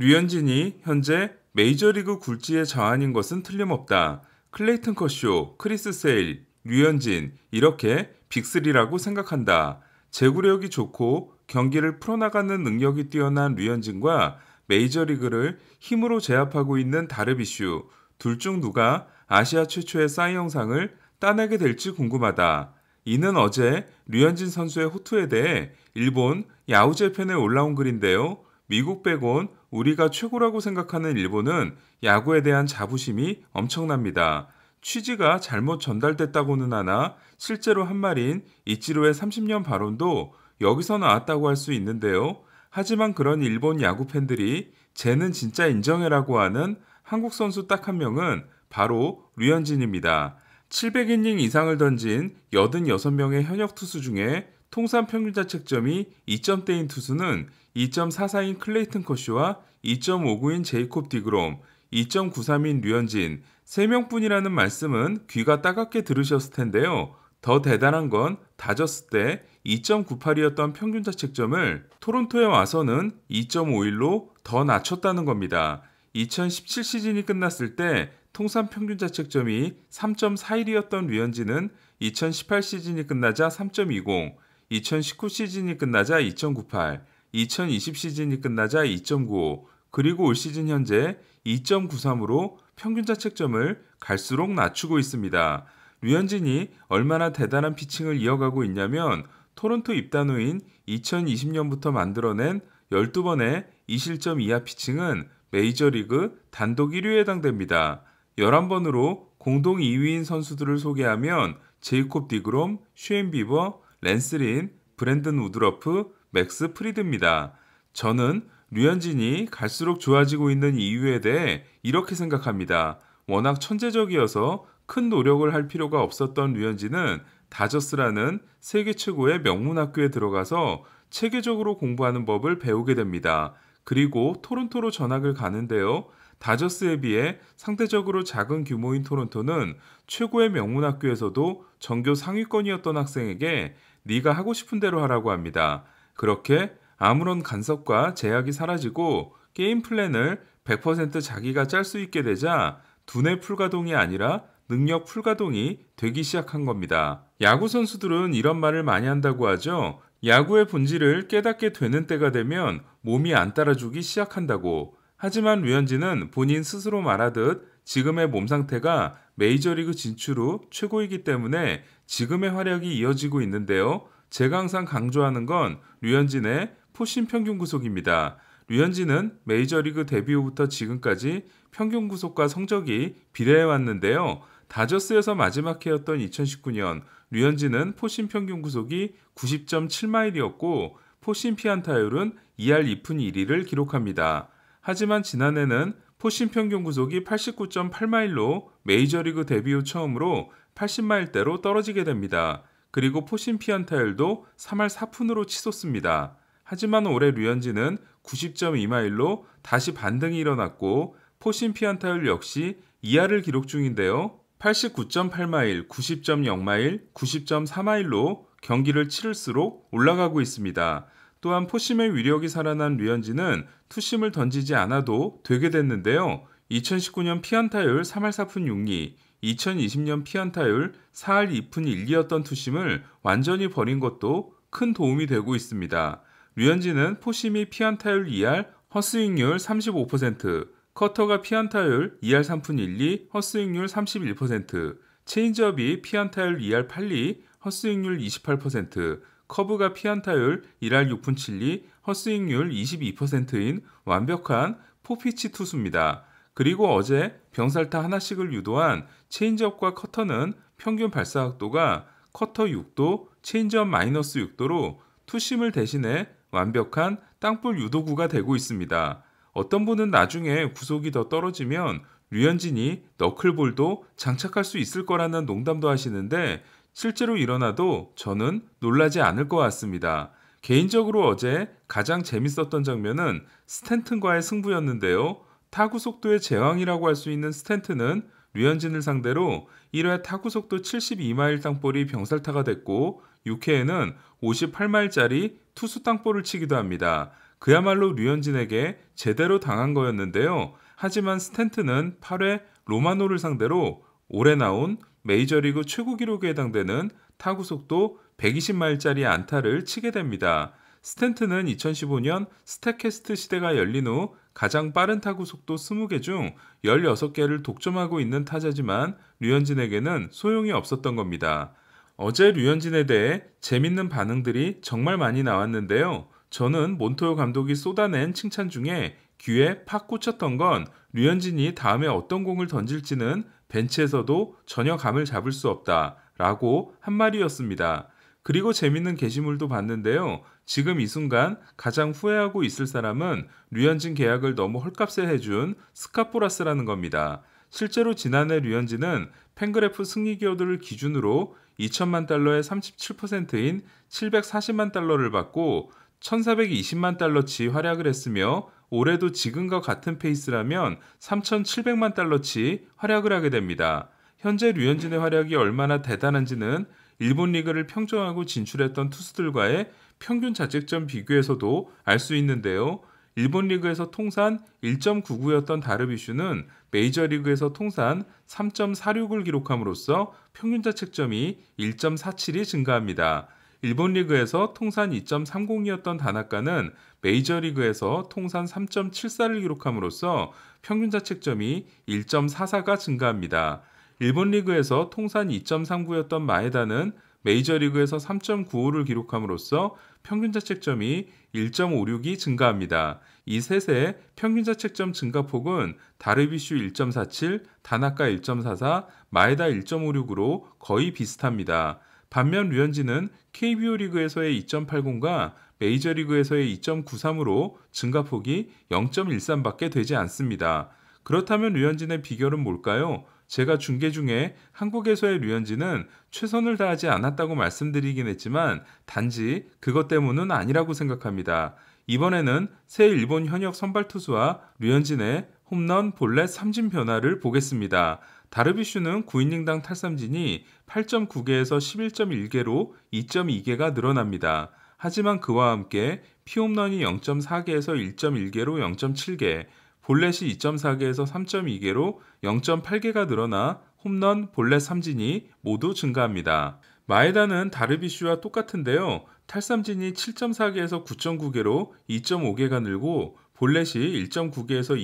류현진이 현재 메이저리그 굴지의 저안인 것은 틀림없다. 클레이튼 커쇼, 크리스 세일, 류현진 이렇게 빅리라고 생각한다. 제구력이 좋고 경기를 풀어나가는 능력이 뛰어난 류현진과 메이저리그를 힘으로 제압하고 있는 다르비슈 둘 중 누가 아시아 최초의 사이영상을 따내게 될지 궁금하다. 이는 어제 류현진 선수의 호투에 대해 일본 야후재팬에 올라온 글인데요. 미국 백원 우리가 최고라고 생각하는 일본은 야구에 대한 자부심이 엄청납니다. 취지가 잘못 전달됐다고는 하나 실제로 한 말인 이치로의 30년 발언도 여기서 나왔다고 할 수 있는데요. 하지만 그런 일본 야구 팬들이 쟤는 진짜 인정해라고 하는 한국 선수 딱 한 명은 바로 류현진입니다. 700이닝 이상을 던진 86명의 현역 투수 중에 통산 평균 자책점이 2점대인 투수는 2.44인 클레이튼 커쇼와 2.59인 제이콥 디그롬, 2.93인 류현진 3명뿐이라는 말씀은 귀가 따갑게 들으셨을 텐데요. 더 대단한 건다졌을때 2.98이었던 평균 자책점을 토론토에 와서는 2.51로 더 낮췄다는 겁니다. 2017 시즌이 끝났을 때 통산 평균 자책점이 3.41이었던 류현진은 2018 시즌이 끝나자 3.20, 2019 시즌이 끝나자 2.98, 2020 시즌이 끝나자 2.95, 그리고 올 시즌 현재 2.93으로 평균 자책점을 갈수록 낮추고 있습니다. 류현진이 얼마나 대단한 피칭을 이어가고 있냐면 토론토 입단 후인 2020년부터 만들어낸 12번의 2실점 이하 피칭은 메이저리그 단독 1위에 해당됩니다. 11번으로 공동 2위인 선수들을 소개하면 제이콥 디그롬, 슈앤비버, 랜스린, 브랜든 우드러프, 맥스 프리드입니다. 저는 류현진이 갈수록 좋아지고 있는 이유에 대해 이렇게 생각합니다. 워낙 천재적이어서 큰 노력을 할 필요가 없었던 류현진은 다저스라는 세계 최고의 명문 학교에 들어가서 체계적으로 공부하는 법을 배우게 됩니다. 그리고 토론토로 전학을 가는데요. 다저스에 비해 상대적으로 작은 규모인 토론토는 최고의 명문 학교에서도 전교 상위권이었던 학생에게 네가 하고 싶은 대로 하라고 합니다. 그렇게 아무런 간섭과 제약이 사라지고 게임 플랜을 100% 자기가 짤 수 있게 되자 두뇌 풀가동이 아니라 능력 풀가동이 되기 시작한 겁니다. 야구 선수들은 이런 말을 많이 한다고 하죠. 야구의 본질을 깨닫게 되는 때가 되면 몸이 안 따라주기 시작한다고. 하지만 류현진은 본인 스스로 말하듯 지금의 몸 상태가 메이저리그 진출 후 최고이기 때문에 지금의 활약이 이어지고 있는데요. 제가 항상 강조하는 건 류현진의 포신 평균 구속입니다. 류현진은 메이저리그 데뷔 후부터 지금까지 평균 구속과 성적이 비례해 왔는데요. 다저스에서 마지막 해였던 2019년 류현진은 포신 평균 구속이 90.7마일이었고 포신 피안타율은 2할 2푼 1위를 기록합니다. 하지만 지난해는 포신 평균 구속이 89.8마일로 메이저리그 데뷔 후 처음으로 80마일대로 떨어지게 됩니다. 그리고 포신 피안타율도 3할 4푼으로 치솟습니다. 하지만 올해 류현진은 90.2마일로 다시 반등이 일어났고 포신 피안타율 역시 2할을 기록 중인데요. 89.8마일, 90.0마일, 90.4마일로 경기를 치를수록 올라가고 있습니다. 또한 포심의 위력이 살아난 류현진은 투심을 던지지 않아도 되게 됐는데요. 2019년 피안타율 3할 4푼 6리, 2020년 피안타율 4할 2푼 1리였던 투심을 완전히 버린 것도 큰 도움이 되고 있습니다. 류현진은 포심이 피안타율 2할, 허스윙률 35%, 커터가 피안타율 2할 3푼 1리, 허스윙률 31%, 체인지업이 피안타율 2할 8리, 허스윙률 28%, 커브가 피안타율 1할 6푼 7리, 헛스윙률 22%인 완벽한 포피치 투수입니다. 그리고 어제 병살타 하나씩을 유도한 체인지업과 커터는 평균 발사각도가 커터 6도, 체인지업 마이너스 6도로 투심을 대신해 완벽한 땅볼 유도구가 되고 있습니다. 어떤 분은 나중에 구속이 더 떨어지면 류현진이 너클볼도 장착할 수 있을 거라는 농담도 하시는데 실제로 일어나도 저는 놀라지 않을 것 같습니다. 개인적으로 어제 가장 재밌었던 장면은 스탠튼과의 승부였는데요. 타구 속도의 제왕이라고 할 수 있는 스탠튼은 류현진을 상대로 1회 타구 속도 72마일 땅볼이 병살타가 됐고 6회에는 58마일짜리 투수 땅볼을 치기도 합니다. 그야말로 류현진에게 제대로 당한 거였는데요. 하지만 스탠튼은 8회 로마노를 상대로 올해 나온 메이저리그 최고 기록에 해당되는 타구 속도 120마일짜리 안타를 치게 됩니다. 스탠트는 2015년 스타캐스트 시대가 열린 후 가장 빠른 타구 속도 20개 중 16개를 독점하고 있는 타자지만 류현진에게는 소용이 없었던 겁니다. 어제 류현진에 대해 재밌는 반응들이 정말 많이 나왔는데요. 저는 몬토요 감독이 쏟아낸 칭찬 중에 귀에 팍 꽂혔던 건 류현진이 다음에 어떤 공을 던질지는 벤츠에서도 전혀 감을 잡을 수 없다라고 한 말이었습니다. 그리고 재밌는 게시물도 봤는데요. 지금 이 순간 가장 후회하고 있을 사람은 류현진 계약을 너무 헐값에 해준 스카포라스라는 겁니다. 실제로 지난해 류현진은 팬그래프 승리 기여도를 기준으로 2천만 달러의 37%인 740만 달러를 받고 1420만 달러치 활약을 했으며 올해도 지금과 같은 페이스라면 3,700만 달러치 활약을 하게 됩니다. 현재 류현진의 활약이 얼마나 대단한지는 일본 리그를 평정하고 진출했던 투수들과의 평균 자책점 비교에서도 알 수 있는데요. 일본 리그에서 통산 1.99였던 다르비슈는 메이저리그에서 통산 3.46을 기록함으로써 평균 자책점이 1.47이 증가합니다. 일본 리그에서 통산 2.30이었던 다나카는 메이저리그에서 통산 3.74를 기록함으로써 평균 자책점이 1.44가 증가합니다. 일본 리그에서 통산 2.39였던 마에다는 메이저리그에서 3.95를 기록함으로써 평균 자책점이 1.56이 증가합니다. 이 셋의 평균 자책점 증가폭은 다르비슈 1.47, 다나카 1.44, 마에다 1.56으로 거의 비슷합니다. 반면 류현진은 KBO 리그에서의 2.80과 메이저리그에서의 2.93으로 증가폭이 0.13밖에 되지 않습니다. 그렇다면 류현진의 비결은 뭘까요? 제가 중계 중에 한국에서의 류현진은 최선을 다하지 않았다고 말씀드리긴 했지만 단지 그것 때문은 아니라고 생각합니다. 이번에는 새 일본 현역 선발 투수와 류현진의 홈런, 볼넷, 삼진 변화를 보겠습니다. 다르비슈는 9이닝당 탈삼진이 8.9개에서 11.1개로 2.2개가 늘어납니다. 하지만 그와 함께 피홈런이 0.4개에서 1.1개로 0.7개, 볼넷이 2.4개에서 3.2개로 0.8개가 늘어나 홈런, 볼넷, 삼진이 모두 증가합니다. 마에다는 다르비슈와 똑같은데요. 탈삼진이 7.4개에서 9.9개로 2.5개가 늘고 볼넷이 1.9개에서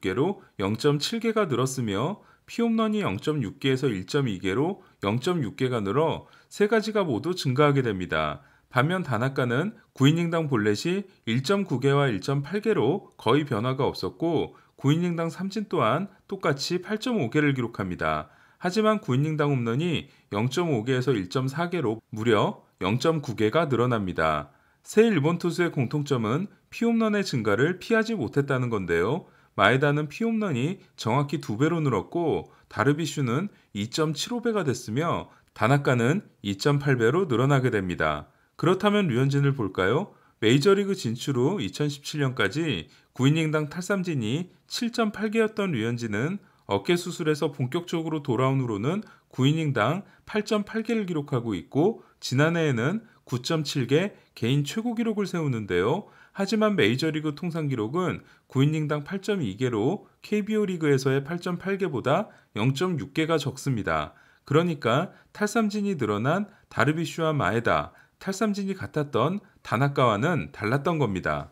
2.6개로 0.7개가 늘었으며 피홈런이 0.6개에서 1.2개로 0.6개가 늘어 세 가지가 모두 증가하게 됩니다. 반면 단학가는 9이닝당 볼넷이 1.9개와 1.8개로 거의 변화가 없었고 9이닝당 삼진 또한 똑같이 8.5개를 기록합니다. 하지만 9이닝당 홈런이 0.5개에서 1.4개로 무려 0.9개가 늘어납니다. 새 일본 투수의 공통점은 피홈런의 증가를 피하지 못했다는 건데요. 마에다는 피홈런이 정확히 두배로 늘었고 다르비슈는 2.75배가 됐으며 다나카는 2.8배로 늘어나게 됩니다. 그렇다면 류현진을 볼까요? 메이저리그 진출 후 2017년까지 9이닝당 탈삼진이 7.8개였던 류현진은 어깨 수술에서 본격적으로 돌아온 후로는 9이닝당 8.8개를 기록하고 있고 지난해에는 9.7개 개인 최고 기록을 세우는데요. 하지만 메이저리그 통산 기록은 9이닝당 8.2개로 KBO 리그에서의 8.8개보다 0.6개가 적습니다. 그러니까 탈삼진이 늘어난 다르비슈와 마에다, 탈삼진이 같았던 다나카와는 달랐던 겁니다.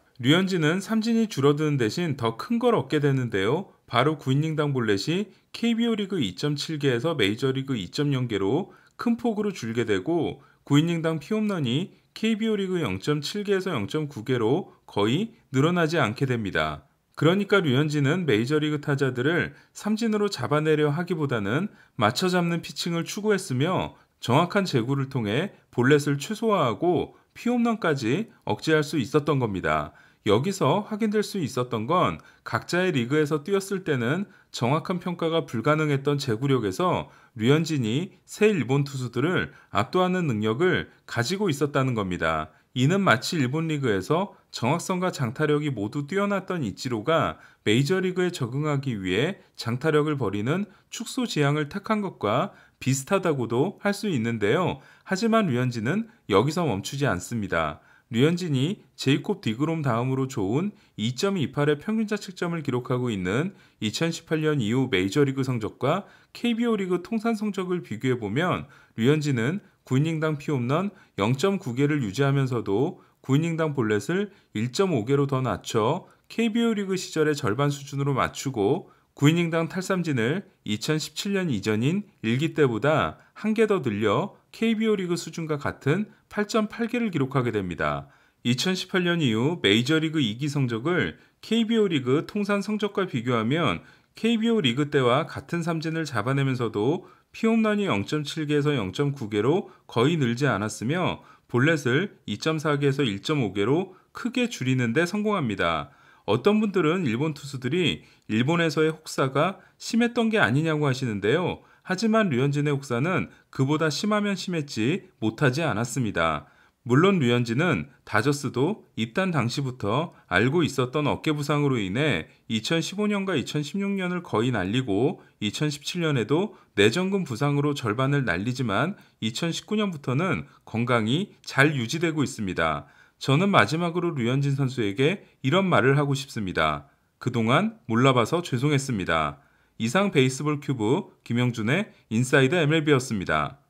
류현진은 삼진이 줄어드는 대신 더 큰 걸 얻게 되는데요. 바로 9이닝당 볼넷이 KBO 리그 2.7개에서 메이저리그 2.0개로 큰 폭으로 줄게 되고 9이닝당 피홈런이 KBO 리그 0.7개에서 0.9개로 거의 늘어나지 않게 됩니다. 그러니까 류현진은 메이저리그 타자들을 삼진으로 잡아내려 하기보다는 맞춰 잡는 피칭을 추구했으며 정확한 제구를 통해 볼넷을 최소화하고 피홈런까지 억제할 수 있었던 겁니다. 여기서 확인될 수 있었던 건 각자의 리그에서 뛰었을 때는 정확한 평가가 불가능했던 제구력에서 류현진이 새 일본 투수들을 압도하는 능력을 가지고 있었다는 겁니다. 이는 마치 일본 리그에서 정확성과 장타력이 모두 뛰어났던 이치로가 메이저리그에 적응하기 위해 장타력을 버리는 축소 지향을 택한 것과 비슷하다고도 할 수 있는데요. 하지만 류현진은 여기서 멈추지 않습니다. 류현진이 제이콥 디그롬 다음으로 좋은 2.28의 평균 자책점을 기록하고 있는 2018년 이후 메이저리그 성적과 KBO 리그 통산 성적을 비교해 보면 류현진은 9이닝당 피홈런 0.9개를 유지하면서도 9이닝당 볼넷을 1.5개로 더 낮춰 KBO 리그 시절의 절반 수준으로 맞추고 9이닝당 탈삼진을 2017년 이전인 1기 때보다 한 개 더 늘려 KBO 리그 수준과 같은 8.8개를 기록하게 됩니다. 2018년 이후 메이저리그 2기 성적을 KBO 리그 통산 성적과 비교하면 KBO 리그 때와 같은 삼진을 잡아내면서도 피홈런이 0.7개에서 0.9개로 거의 늘지 않았으며 볼넷을 2.4개에서 1.5개로 크게 줄이는데 성공합니다. 어떤 분들은 일본 투수들이 일본에서의 혹사가 심했던 게 아니냐고 하시는데요. 하지만 류현진의 혹사는 그보다 심하면 심했지 못하지 않았습니다. 물론 류현진은 다저스도 입단 당시부터 알고 있었던 어깨 부상으로 인해 2015년과 2016년을 거의 날리고 2017년에도 내전근 부상으로 절반을 날리지만 2019년부터는 건강이 잘 유지되고 있습니다. 저는 마지막으로 류현진 선수에게 이런 말을 하고 싶습니다. 그동안 몰라봐서 죄송했습니다. 이상 베이스볼 큐브 김영준의 인사이드 MLB였습니다.